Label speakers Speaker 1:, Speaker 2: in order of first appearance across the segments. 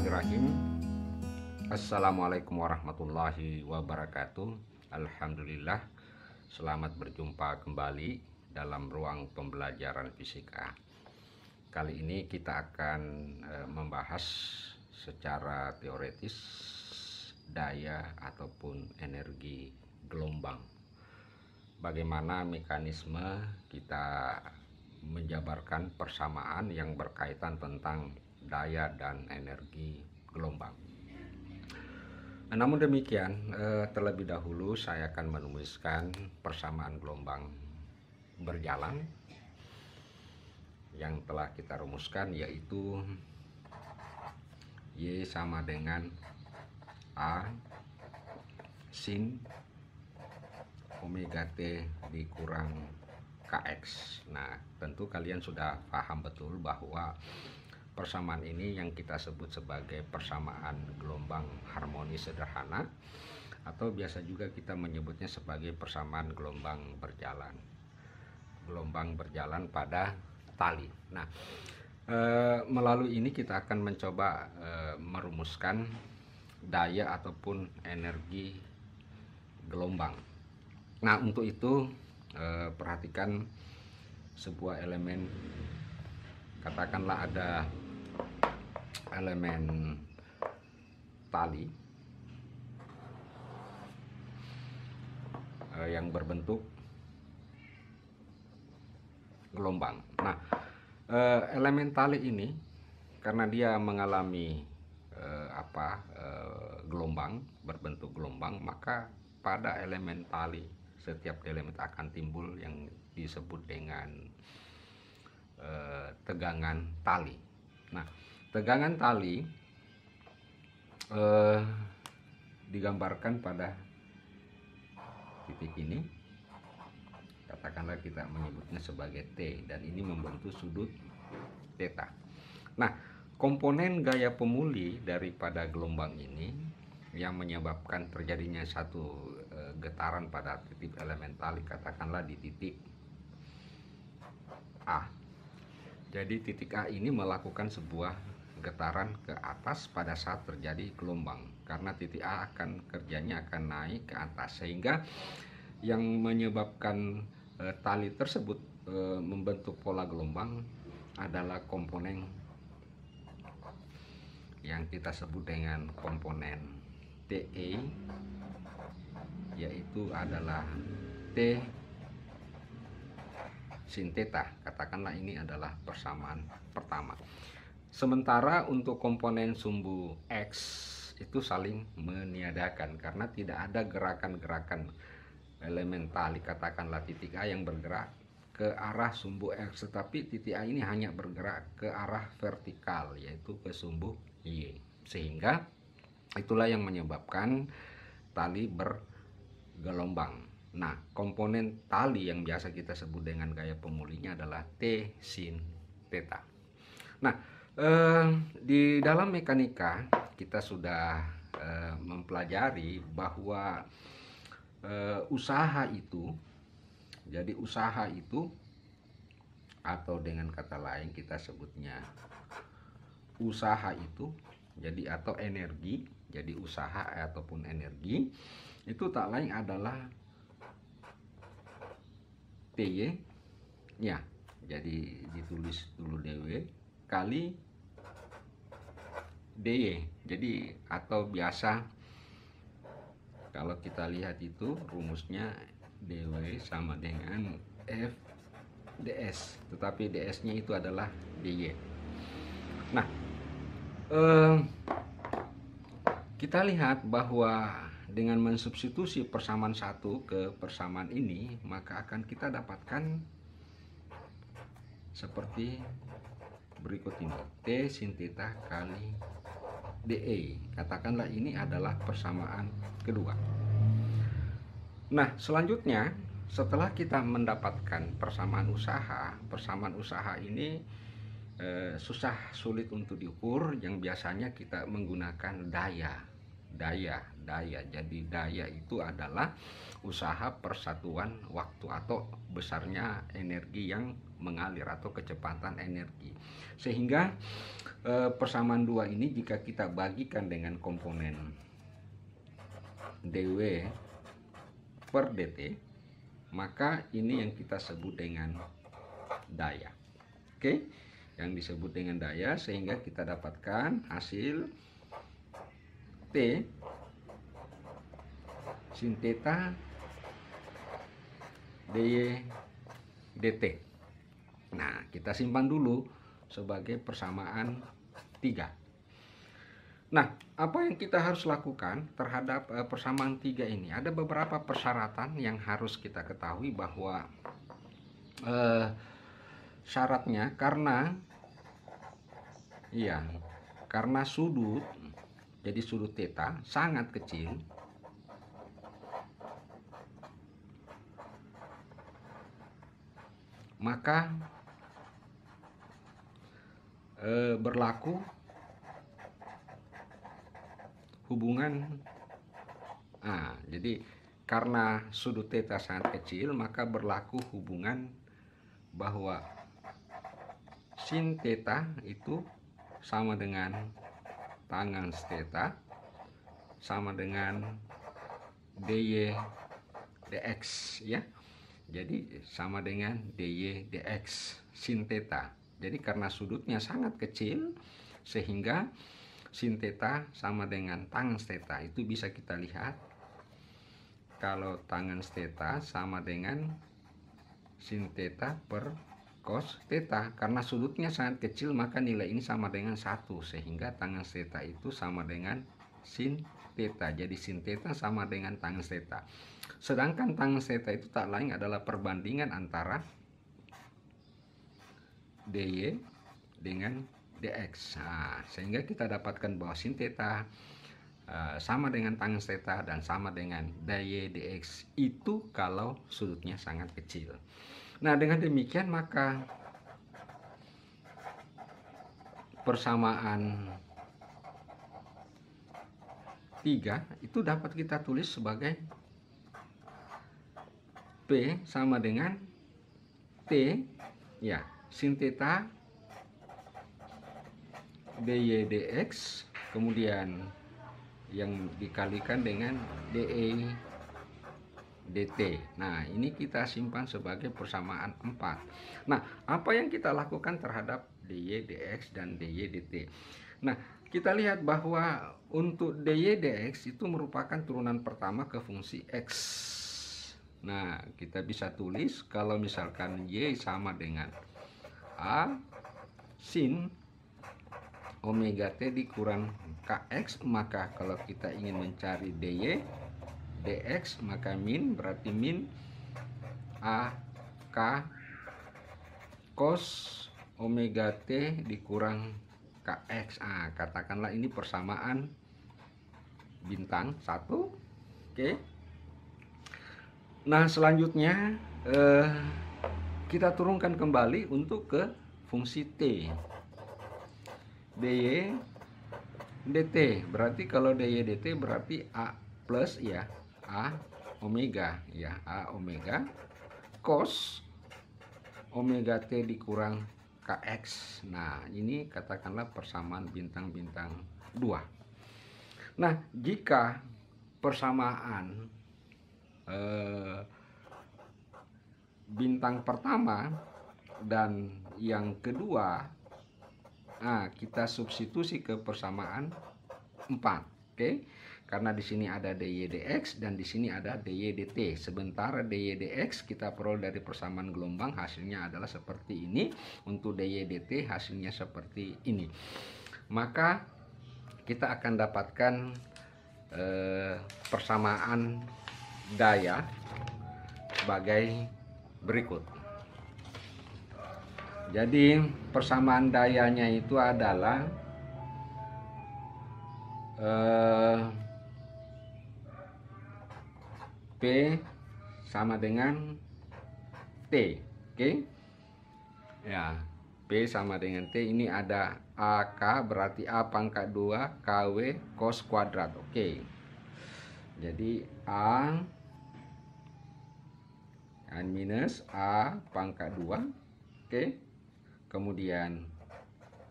Speaker 1: Bismillahirrahmanirrahim Assalamualaikum warahmatullahi wabarakatuh Alhamdulillah Selamat berjumpa kembali dalam ruang pembelajaran fisika Kali ini kita akan e, membahas secara teoretis daya ataupun energi gelombang Bagaimana mekanisme kita menjabarkan persamaan yang berkaitan tentang daya dan energi gelombang. Nah, namun demikian, eh, terlebih dahulu saya akan menuliskan persamaan gelombang berjalan yang telah kita rumuskan yaitu Y sama dengan A sin omega T dikurang KX. Nah, tentu kalian sudah paham betul bahwa Persamaan ini yang kita sebut sebagai persamaan gelombang harmoni sederhana atau biasa juga kita menyebutnya sebagai persamaan gelombang berjalan. Gelombang berjalan pada tali. Nah, e, melalui ini kita akan mencoba e, merumuskan daya ataupun energi gelombang. Nah, untuk itu e, perhatikan sebuah elemen katakanlah ada elemen tali eh, yang berbentuk gelombang. Nah, eh, elemen tali ini karena dia mengalami eh, apa gelombang berbentuk gelombang, maka pada elemen tali setiap elemen akan timbul yang disebut dengan Eh, tegangan tali. Nah, tegangan tali eh, digambarkan pada titik ini. Katakanlah kita menyebutnya sebagai T dan ini membentuk sudut theta. Nah, komponen gaya pemuli daripada gelombang ini yang menyebabkan terjadinya satu eh, getaran pada titik elementali katakanlah di titik A jadi titik A ini melakukan sebuah getaran ke atas pada saat terjadi gelombang karena titik A akan kerjanya akan naik ke atas sehingga yang menyebabkan e, tali tersebut e, membentuk pola gelombang adalah komponen yang kita sebut dengan komponen TE yaitu adalah T sinteta. Katakanlah ini adalah persamaan pertama. Sementara untuk komponen sumbu X itu saling meniadakan karena tidak ada gerakan-gerakan elemental dikatakanlah titik A yang bergerak ke arah sumbu X tetapi titik A ini hanya bergerak ke arah vertikal yaitu ke sumbu Y sehingga itulah yang menyebabkan tali bergelombang Nah, komponen tali yang biasa kita sebut dengan gaya pemulihnya adalah T sin theta. Nah, eh, di dalam mekanika kita sudah eh, mempelajari bahwa eh, usaha itu jadi usaha itu atau dengan kata lain kita sebutnya usaha itu jadi atau energi, jadi usaha ataupun energi itu tak lain adalah PY ya jadi ditulis dulu DW kali DY jadi atau biasa kalau kita lihat itu rumusnya DW sama dengan F DS tetapi DS nya itu adalah DY nah eh, kita lihat bahwa dengan mensubstitusi persamaan satu ke persamaan ini, maka akan kita dapatkan seperti berikut ini. T sin theta kali DE. Katakanlah ini adalah persamaan kedua. Nah, selanjutnya setelah kita mendapatkan persamaan usaha, persamaan usaha ini eh, susah sulit untuk diukur yang biasanya kita menggunakan daya. Daya daya. Jadi daya itu adalah usaha persatuan waktu atau besarnya energi yang mengalir atau kecepatan energi. Sehingga eh, persamaan dua ini jika kita bagikan dengan komponen dw per dt, maka ini yang kita sebut dengan daya. Oke. yang disebut dengan daya sehingga kita dapatkan hasil T sin theta dy dt. Nah, kita simpan dulu sebagai persamaan tiga. Nah, apa yang kita harus lakukan terhadap eh, persamaan tiga ini? Ada beberapa persyaratan yang harus kita ketahui bahwa eh, syaratnya karena iya, karena sudut jadi sudut theta sangat kecil maka e, berlaku hubungan ah jadi karena sudut theta sangat kecil maka berlaku hubungan bahwa sin theta itu sama dengan tangan theta sama dengan dy dx ya jadi sama dengan dy dx sin theta. Jadi karena sudutnya sangat kecil sehingga sin theta sama dengan tangens theta. Itu bisa kita lihat kalau tangens theta sama dengan sin theta per cos theta karena sudutnya sangat kecil maka nilai ini sama dengan satu sehingga tangens theta itu sama dengan sin theta jadi sin theta sama dengan tangens theta Sedangkan tangan seta itu tak lain adalah perbandingan antara dy dengan dx. Nah, sehingga kita dapatkan bahwa sin theta uh, eh, sama dengan tangan theta dan sama dengan dy dx itu kalau sudutnya sangat kecil. Nah, dengan demikian maka persamaan 3 itu dapat kita tulis sebagai B sama dengan T ya sin theta dy dx kemudian yang dikalikan dengan DE DT. Nah, ini kita simpan sebagai persamaan 4. Nah, apa yang kita lakukan terhadap DY DX dan DY DT? Nah, kita lihat bahwa untuk DY DX itu merupakan turunan pertama ke fungsi X Nah, kita bisa tulis kalau misalkan Y sama dengan A sin omega T dikurang KX, maka kalau kita ingin mencari DY, DX, maka min berarti min A K cos omega T dikurang KX. Nah, katakanlah ini persamaan bintang 1. Oke. Okay Nah, selanjutnya eh, kita turunkan kembali untuk ke fungsi T. DY DT. Berarti kalau DY DT berarti A plus ya, A omega ya, A omega cos omega T dikurang KX. Nah, ini katakanlah persamaan bintang-bintang 2. Nah, jika persamaan Eh, bintang pertama dan yang kedua nah, kita substitusi ke persamaan 4 oke okay? karena di sini ada DYDX dan di sini ada DYDT. Sebentar DYDX kita peroleh dari persamaan gelombang hasilnya adalah seperti ini, untuk DYDT hasilnya seperti ini. Maka kita akan dapatkan eh, persamaan daya sebagai berikut. Jadi persamaan dayanya itu adalah eh, P sama dengan T, oke? Okay? Ya, P sama dengan T ini ada AK berarti A pangkat 2 KW cos kuadrat, oke? Okay. Jadi A N minus A pangkat 2 oke okay. kemudian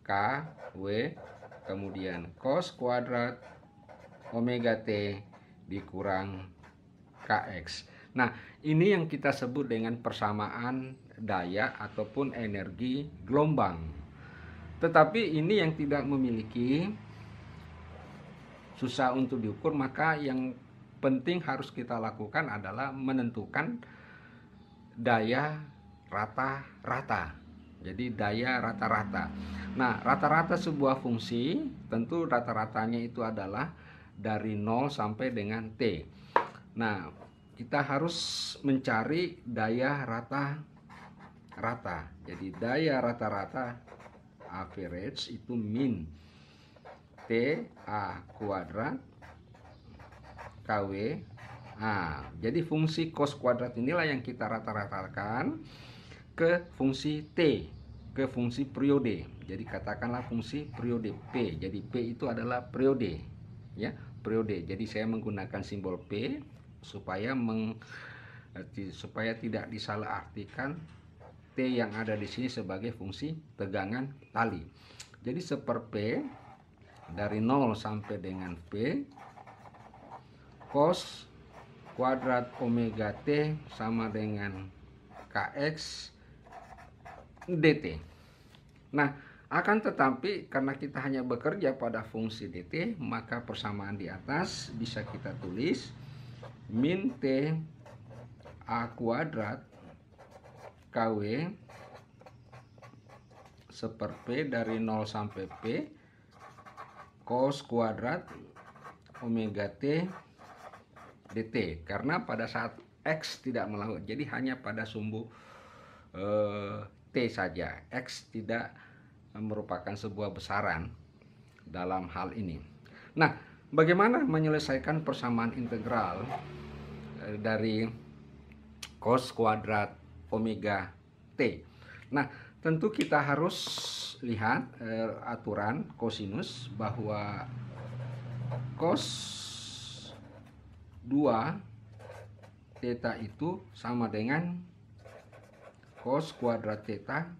Speaker 1: K W kemudian cos kuadrat omega T dikurang KX nah ini yang kita sebut dengan persamaan daya ataupun energi gelombang tetapi ini yang tidak memiliki susah untuk diukur maka yang penting harus kita lakukan adalah menentukan daya rata-rata. Jadi daya rata-rata. Nah, rata-rata sebuah fungsi tentu rata-ratanya itu adalah dari 0 sampai dengan T. Nah, kita harus mencari daya rata-rata. Jadi daya rata-rata average itu min T A kuadrat KW Nah, jadi fungsi cos kuadrat inilah yang kita rata-ratakan ke fungsi T, ke fungsi periode. Jadi katakanlah fungsi periode P. Jadi P itu adalah periode. Ya, periode. Jadi saya menggunakan simbol P supaya meng eh, supaya tidak disalahartikan T yang ada di sini sebagai fungsi tegangan tali. Jadi seper P dari 0 sampai dengan P cos kuadrat omega t sama dengan kx dt. Nah, akan tetapi karena kita hanya bekerja pada fungsi dt, maka persamaan di atas bisa kita tulis min t a kuadrat kw seper p dari 0 sampai p cos kuadrat omega t dt karena pada saat x tidak melaut jadi hanya pada sumbu uh, t saja x tidak merupakan sebuah besaran dalam hal ini nah bagaimana menyelesaikan persamaan integral uh, dari cos kuadrat omega t nah tentu kita harus lihat uh, aturan kosinus bahwa cos 2 theta itu sama dengan cos kuadrat theta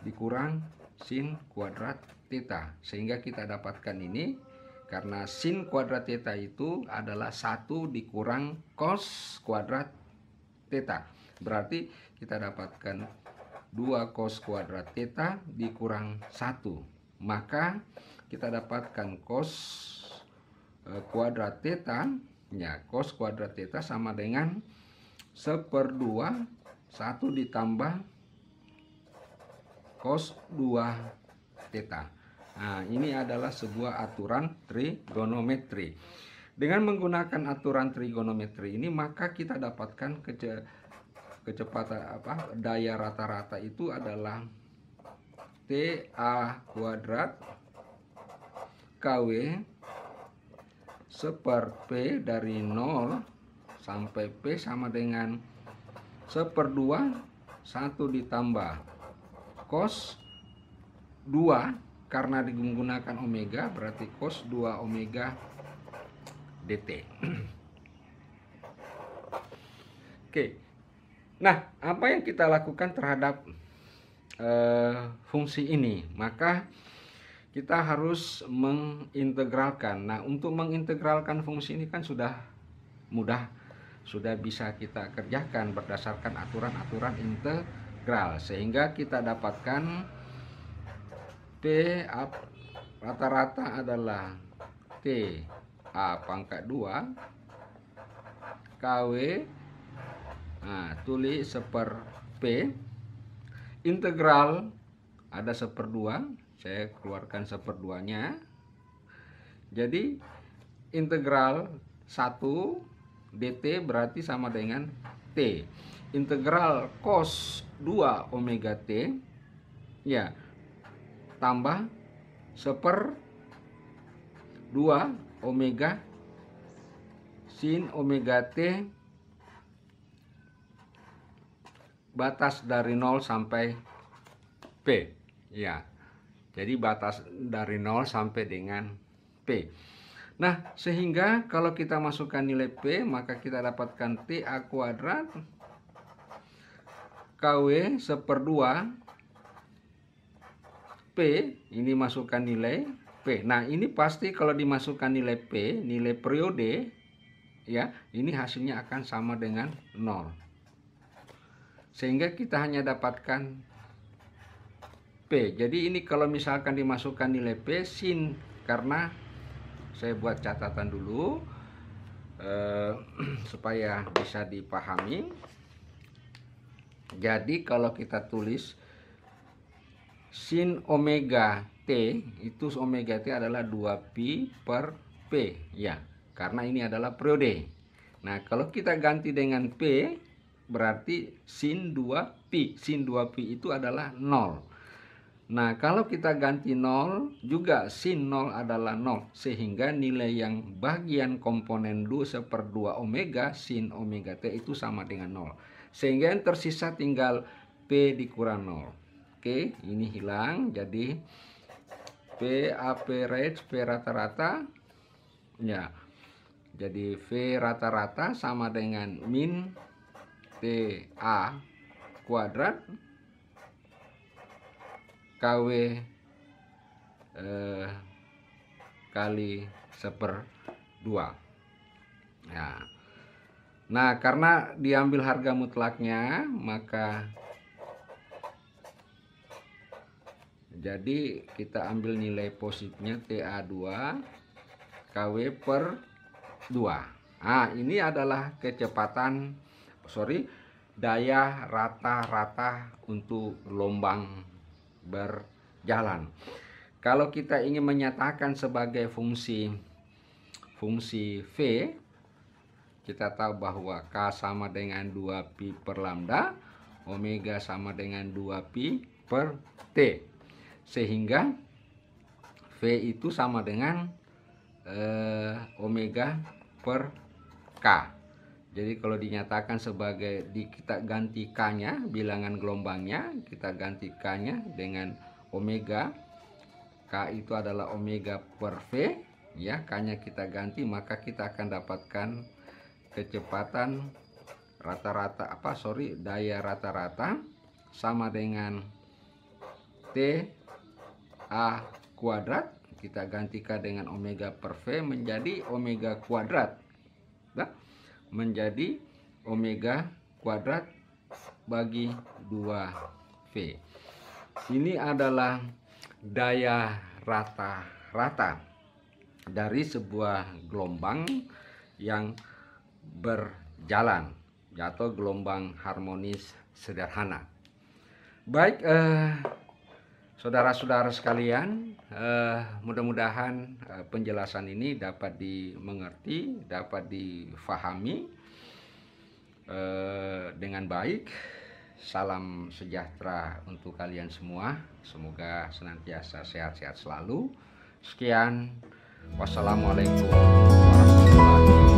Speaker 1: dikurang sin kuadrat theta sehingga kita dapatkan ini karena sin kuadrat theta itu adalah satu dikurang cos kuadrat theta berarti kita dapatkan 2 cos kuadrat theta dikurang 1 maka kita dapatkan cos eh, kuadrat theta Ya, cos kuadrat theta sama dengan seperdua 1 ditambah cos 2 theta. Nah, ini adalah sebuah aturan trigonometri. Dengan menggunakan aturan trigonometri ini, maka kita dapatkan kece kecepatan apa daya rata-rata itu adalah TA kuadrat KW seper P dari 0 sampai P sama dengan seper 2 1 ditambah cos 2 karena digunakan omega berarti cos 2 omega dt. Oke. Nah, apa yang kita lakukan terhadap uh, fungsi ini? Maka kita harus mengintegralkan. Nah, untuk mengintegralkan fungsi ini kan sudah mudah, sudah bisa kita kerjakan berdasarkan aturan-aturan integral, sehingga kita dapatkan P rata-rata adalah T A pangkat 2 KW nah, tulis seper P integral ada seper seperdua saya keluarkan seperduanya jadi integral 1 dt berarti sama dengan t integral cos 2 omega t ya tambah seper 2 omega sin omega t batas dari 0 sampai P ya jadi batas dari 0 sampai dengan P. Nah, sehingga kalau kita masukkan nilai P, maka kita dapatkan T A kuadrat KW seperdua P, ini masukkan nilai P. Nah, ini pasti kalau dimasukkan nilai P, nilai periode, ya, ini hasilnya akan sama dengan 0. Sehingga kita hanya dapatkan jadi ini kalau misalkan dimasukkan nilai P sin karena saya buat catatan dulu eh, supaya bisa dipahami. Jadi kalau kita tulis sin omega T itu omega T adalah 2pi per P ya karena ini adalah periode. Nah, kalau kita ganti dengan P berarti sin 2pi. Sin 2pi itu adalah 0. Nah, kalau kita ganti 0, juga sin 0 adalah 0. Sehingga nilai yang bagian komponen 2 seper 2 omega, sin omega T itu sama dengan 0. Sehingga yang tersisa tinggal P dikurang 0. Oke, ini hilang. Jadi, P average, P rata-rata. Ya, jadi V rata-rata sama dengan min TA kuadrat KW eh, kali seper dua. ya nah karena diambil harga mutlaknya maka jadi kita ambil nilai positifnya TA2 KW per 2 nah ini adalah kecepatan sorry daya rata-rata untuk gelombang berjalan. Kalau kita ingin menyatakan sebagai fungsi fungsi V, kita tahu bahwa K sama dengan 2pi per lambda, omega sama dengan 2pi per T. Sehingga V itu sama dengan eh, omega per K. Jadi kalau dinyatakan sebagai di, kita gantikannya bilangan gelombangnya, kita gantikannya dengan omega. K itu adalah omega per V, ya, K-nya kita ganti maka kita akan dapatkan kecepatan rata-rata apa sorry daya rata-rata sama dengan T A kuadrat kita gantikan dengan omega per V menjadi omega kuadrat menjadi omega kuadrat bagi 2V. Ini adalah daya rata-rata dari sebuah gelombang yang berjalan atau gelombang harmonis sederhana. Baik, eh, saudara-saudara sekalian, eh, mudah-mudahan eh, penjelasan ini dapat dimengerti, dapat difahami eh, dengan baik. Salam sejahtera untuk kalian semua. Semoga senantiasa sehat-sehat selalu. Sekian. Wassalamualaikum warahmatullahi wabarakatuh.